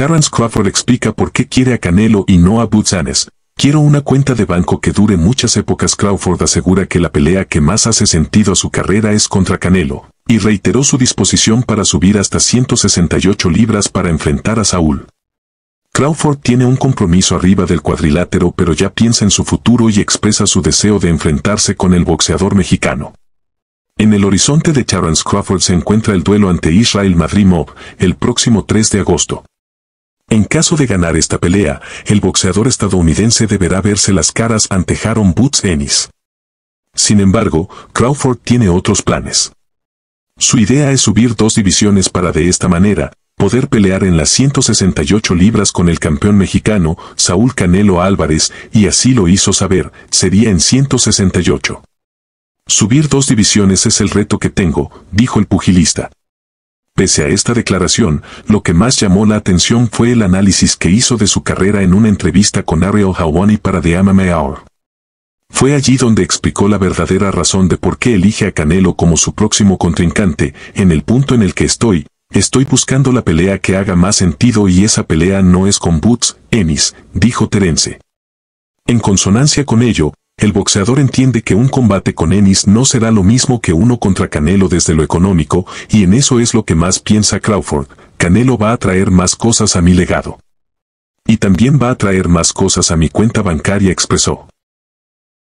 Terence Crawford explica por qué quiere a Canelo y no a Butzanes. Quiero una cuenta de banco que dure muchas épocas. Crawford asegura que la pelea que más hace sentido a su carrera es contra Canelo, y reiteró su disposición para subir hasta 168 libras para enfrentar a Saúl. Crawford tiene un compromiso arriba del cuadrilátero pero ya piensa en su futuro y expresa su deseo de enfrentarse con el boxeador mexicano. En el horizonte de Terence Crawford se encuentra el duelo ante Israel Madrimov el próximo 3 de agosto. En caso de ganar esta pelea, el boxeador estadounidense deberá verse las caras ante Jaron Boots Ennis. Sin embargo, Crawford tiene otros planes. Su idea es subir dos divisiones para de esta manera, poder pelear en las 168 libras con el campeón mexicano, Saúl Canelo Álvarez, y así lo hizo saber, sería en 168. Subir dos divisiones es el reto que tengo, dijo el pugilista. Pese a esta declaración, lo que más llamó la atención fue el análisis que hizo de su carrera en una entrevista con Ariel Hawani para The MMA Hour. Fue allí donde explicó la verdadera razón de por qué elige a Canelo como su próximo contrincante, en el punto en el que estoy, estoy buscando la pelea que haga más sentido y esa pelea no es con Boots, Ennis, dijo Terence. En consonancia con ello, el boxeador entiende que un combate con Ennis no será lo mismo que uno contra Canelo desde lo económico, y en eso es lo que más piensa Crawford, Canelo va a traer más cosas a mi legado. Y también va a traer más cosas a mi cuenta bancaria, expresó.